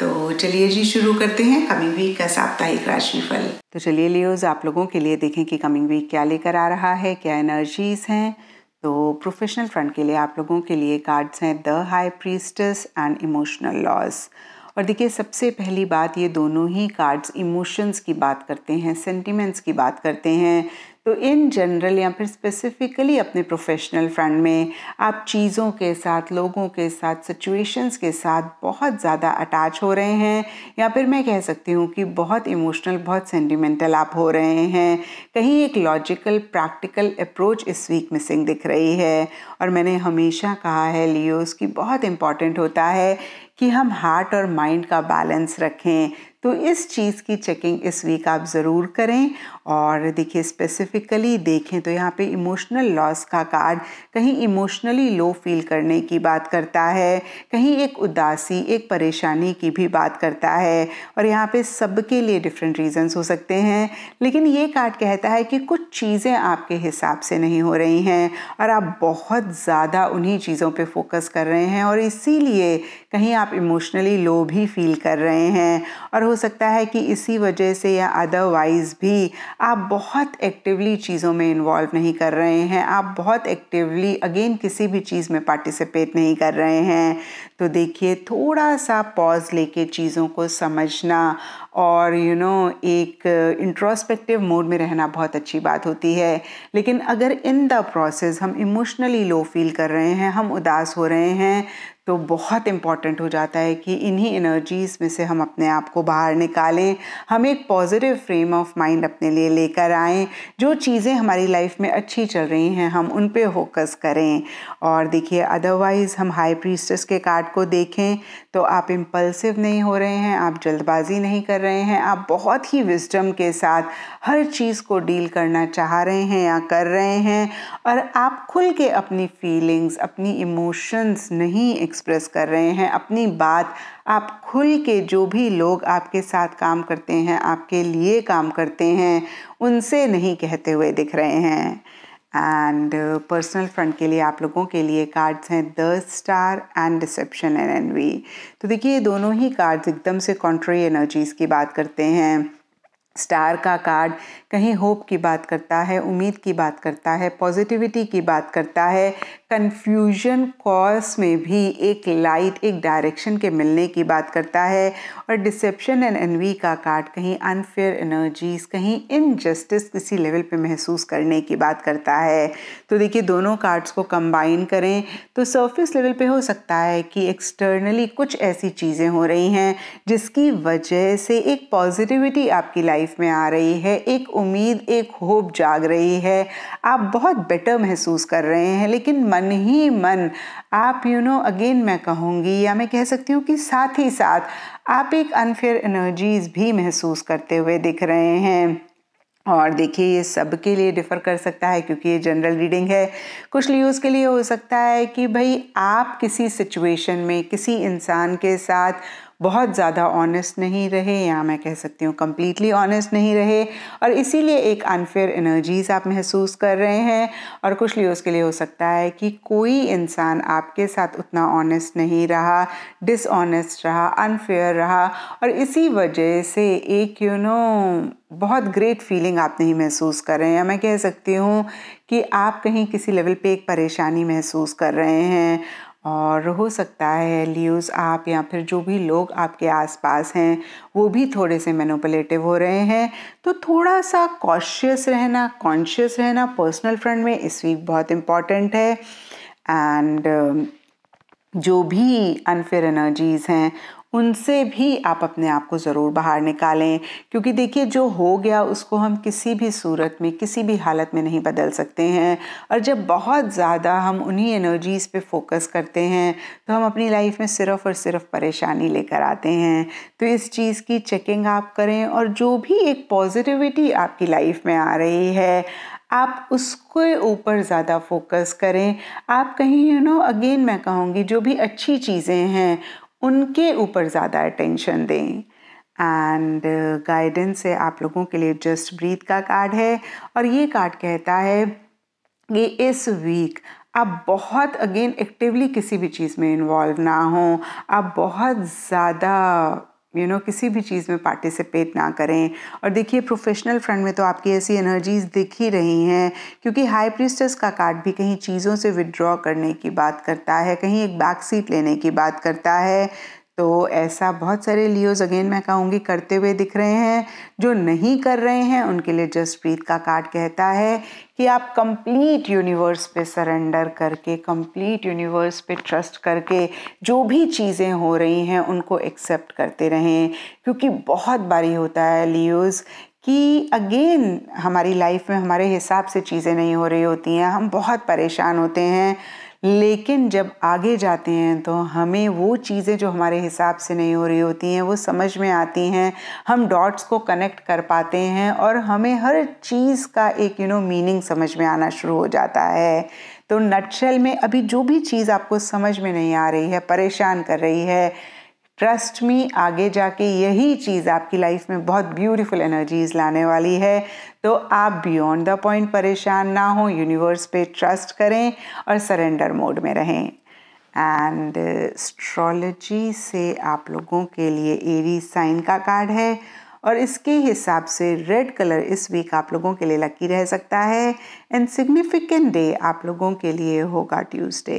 तो चलिए जी शुरू करते हैं कमिंग वीक का साप्ताहिक राशिफल तो चलिए लियोज आप लोगों के लिए देखें कि कमिंग वीक क्या लेकर आ रहा है क्या एनर्जीज हैं तो प्रोफेशनल फ्रंट के लिए आप लोगों के लिए कार्ड्स हैं the high priestess and emotional loss और देखिए सबसे पहली बात ये दोनों ही कार्ड्स इमोशंस की बात करते हैं सेंटिमेंट्स की बात करते हैं तो इन जनरल या फिर स्पेसिफिकली अपने प्रोफेशनल फ्रेंड में आप चीज़ों के साथ लोगों के साथ सिचुएशंस के साथ बहुत ज़्यादा अटैच हो रहे हैं या फिर मैं कह सकती हूँ कि बहुत इमोशनल बहुत सेंटिमेंटल आप हो रहे हैं कहीं एक लॉजिकल प्रैक्टिकल अप्रोच इस वीक मिसिंग दिख रही है और मैंने हमेशा कहा है लियोस की बहुत इम्पॉर्टेंट होता है कि हम हार्ट और माइंड का बैलेंस रखें तो इस चीज़ की चेकिंग इस वीक आप ज़रूर करें और देखिए स्पेसिफ़िकली देखें तो यहाँ पे इमोशनल लॉस का कार्ड कहीं इमोशनली लो फील करने की बात करता है कहीं एक उदासी एक परेशानी की भी बात करता है और यहाँ पे सबके लिए डिफरेंट रीजंस हो सकते हैं लेकिन ये कार्ड कहता है कि कुछ चीज़ें आपके हिसाब से नहीं हो रही हैं और आप बहुत ज़्यादा उन्हीं चीज़ों पर फोकस कर रहे हैं और इसीलिए कहीं आप आप इमोशनली लो भी फील कर रहे हैं और हो सकता है कि इसी वजह से या अदरवाइज़ भी आप बहुत एक्टिवली चीज़ों में इन्वॉल्व नहीं कर रहे हैं आप बहुत एक्टिवली अगेन किसी भी चीज़ में पार्टिसिपेट नहीं कर रहे हैं तो देखिए थोड़ा सा पॉज लेके चीज़ों को समझना और यू you नो know, एक इंट्रोस्पेक्टिव मोड में रहना बहुत अच्छी बात होती है लेकिन अगर इन द प्रोसेस हम इमोशनली लो फील कर रहे हैं हम उदास हो रहे हैं तो बहुत इम्पॉर्टेंट हो जाता है कि इन्हीं एनर्जीज़ में से हम अपने आप को बाहर निकालें हम एक पॉजिटिव फ्रेम ऑफ माइंड अपने लिए लेकर आएँ जो चीज़ें हमारी लाइफ में अच्छी चल रही हैं हम उन पर फोकस करें और देखिए अदरवाइज़ हम हाई प्रीस्टस के कार्ड को देखें तो आप इम्पल्सिव नहीं हो रहे हैं आप जल्दबाजी नहीं कर रहे हैं आप बहुत ही विजडम के साथ हर चीज़ को डील करना चाह रहे हैं या कर रहे हैं और आप खुल के अपनी फीलिंग्स अपनी इमोशंस नहीं एक्सप्रेस कर रहे हैं अपनी बात आप खुल के जो भी लोग आपके साथ काम करते हैं आपके लिए काम करते हैं उनसे नहीं कहते हुए दिख रहे हैं एंड पर्सनल फ्रंट के लिए आप लोगों के लिए कार्ड्स हैं the star and deception and envy तो देखिए ये दोनों ही कार्ड्स एकदम से कॉन्ट्री एनर्जीज़ की बात करते हैं स्टार का कार्ड कहीं होप की बात करता है उम्मीद की बात करता है पॉजिटिविटी की बात करता है कन्फ्यूजन कॉज में भी एक लाइट एक डायरेक्शन के मिलने की बात करता है और डिसेप्शन एंड एनवी का कार्ड कहीं अनफेयर एनर्जीज कहीं इनजस्टिस किसी लेवल पे महसूस करने की बात करता है तो देखिए दोनों कार्ड्स को कंबाइन करें तो सरफेस लेवल पे हो सकता है कि एक्सटर्नली कुछ ऐसी चीज़ें हो रही हैं जिसकी वजह से एक पॉजिटिविटी आपकी लाइफ लाइफ में आ रही है एक उम्मीद एक होप जाग रही है आप बहुत बेटर महसूस कर रहे हैं लेकिन मन ही मन आप यू नो अगेन मैं कहूँगी या मैं कह सकती हूँ कि साथ ही साथ आप एक अनफेयर एनर्जीज़ भी महसूस करते हुए दिख रहे हैं और देखिए ये सब के लिए डिफ़र कर सकता है क्योंकि ये जनरल रीडिंग है कुछ यूज़ के लिए हो सकता है कि भाई आप किसी सिचुएशन में किसी इंसान के साथ बहुत ज़्यादा ऑनेस्ट नहीं रहे या मैं कह सकती हूँ कम्प्लीटली ऑनेस्ट नहीं रहे और इसीलिए एक अनफेयर एनर्जीज़ आप महसूस कर रहे हैं और कुछ लिए उसके लिए हो सकता है कि कोई इंसान आपके साथ उतना ऑनेस्ट नहीं रहा डिसऑनेस्ट रहा अनफेयर रहा और इसी वजह से एक यू you नो know, बहुत ग्रेट फीलिंग आप नहीं महसूस कर रहे हैं मैं कह सकती हूँ कि आप कहीं किसी लेवल पे एक परेशानी महसूस कर रहे हैं और हो सकता है लियोज आप या फिर जो भी लोग आपके आसपास हैं वो भी थोड़े से मैनुपलेटिव हो रहे हैं तो थोड़ा सा कॉशियस रहना कॉन्शियस रहना पर्सनल फ्रंट में इस वीक बहुत इम्पॉर्टेंट है एंड um, जो भी अनफेयर एनर्जीज़ हैं उनसे भी आप अपने आप को ज़रूर बाहर निकालें क्योंकि देखिए जो हो गया उसको हम किसी भी सूरत में किसी भी हालत में नहीं बदल सकते हैं और जब बहुत ज़्यादा हम उन्हीं एनर्जीज़ पे फोकस करते हैं तो हम अपनी लाइफ में सिर्फ और सिर्फ परेशानी लेकर आते हैं तो इस चीज़ की चेकिंग आप करें और जो भी एक पॉजिटिविटी आपकी लाइफ में आ रही है आप उसके ऊपर ज़्यादा फोकस करें आप कहीं यू नो अगेन मैं कहूँगी जो भी अच्छी चीज़ें हैं उनके ऊपर ज़्यादा अटेंशन दें एंड गाइडेंस uh, से आप लोगों के लिए जस्ट ब्रीथ का कार्ड है और ये कार्ड कहता है कि इस वीक आप बहुत अगेन एक्टिवली किसी भी चीज़ में इन्वॉल्व ना हो आप बहुत ज़्यादा यू you नो know, किसी भी चीज़ में पार्टिसिपेट ना करें और देखिए प्रोफेशनल फ्रंट में तो आपकी ऐसी एनर्जीज दिख ही रही हैं क्योंकि हाई प्रिस्टस का कार्ड भी कहीं चीज़ों से विड्रॉ करने की बात करता है कहीं एक बैक सीट लेने की बात करता है तो ऐसा बहुत सारे लियोज अगेन मैं कहूँगी करते हुए दिख रहे हैं जो नहीं कर रहे हैं उनके लिए जसप्रीत का कार्ड कहता है कि आप कंप्लीट यूनिवर्स पे सरेंडर करके कंप्लीट यूनिवर्स पे ट्रस्ट करके जो भी चीज़ें हो रही हैं उनको एक्सेप्ट करते रहें क्योंकि बहुत बारी होता है लियोज़ कि अगेन हमारी लाइफ में हमारे हिसाब से चीज़ें नहीं हो रही होती हैं हम बहुत परेशान होते हैं लेकिन जब आगे जाते हैं तो हमें वो चीज़ें जो हमारे हिसाब से नहीं हो रही होती हैं वो समझ में आती हैं हम डॉट्स को कनेक्ट कर पाते हैं और हमें हर चीज़ का एक यू नो मीनिंग समझ में आना शुरू हो जाता है तो नटशेल में अभी जो भी चीज़ आपको समझ में नहीं आ रही है परेशान कर रही है ट्रस्ट मी आगे जाके यही चीज़ आपकी लाइफ में बहुत ब्यूटीफुल एनर्जीज लाने वाली है तो आप बियॉन्ड द पॉइंट परेशान ना हो यूनिवर्स पे ट्रस्ट करें और सरेंडर मोड में रहें एंड एस्ट्रोलॉजी से आप लोगों के लिए एरी साइन का कार्ड है और इसके हिसाब से रेड कलर इस वीक आप लोगों के लिए लकी रह सकता है एंड सिग्निफिकेंट डे आप लोगों के लिए होगा ट्यूसडे